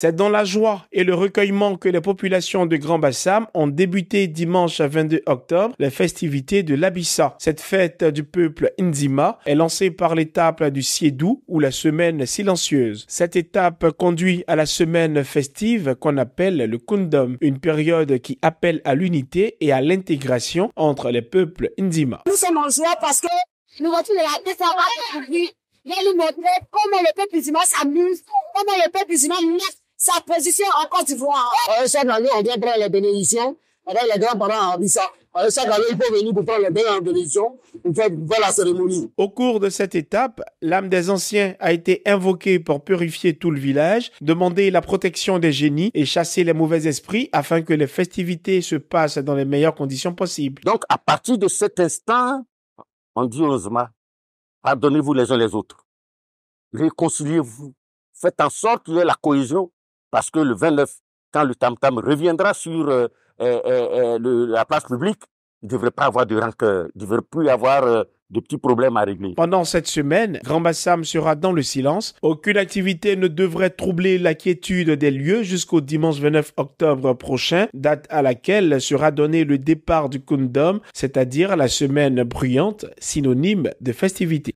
C'est dans la joie et le recueillement que les populations de Grand Bassam ont débuté dimanche 22 octobre les festivités de l'Abissa. Cette fête du peuple Nzima est lancée par l'étape du Siedou ou la semaine silencieuse. Cette étape conduit à la semaine festive qu'on appelle le Kundum, une période qui appelle à l'unité et à l'intégration entre les peuples Indima. Nous sommes joie parce que nous comment le peuple s'amuse, comment le peuple Nzima les bénédictions. les venir pour les bénédictions, cérémonie. Au cours de cette étape, l'âme des anciens a été invoquée pour purifier tout le village, demander la protection des génies et chasser les mauvais esprits afin que les festivités se passent dans les meilleures conditions possibles. Donc, à partir de cet instant, on dit heureusement, pardonnez-vous les uns les autres. Réconciliez-vous. Faites en sorte qu'il y ait la cohésion parce que le 29, quand le tam-tam reviendra sur euh, euh, euh, la place publique, il ne devrait pas avoir de rancœur, il ne devrait plus avoir de petits problèmes à régler. Pendant cette semaine, Grand Bassam sera dans le silence. Aucune activité ne devrait troubler la quiétude des lieux jusqu'au dimanche 29 octobre prochain, date à laquelle sera donné le départ du Kundom, c'est-à-dire la semaine bruyante, synonyme de festivité.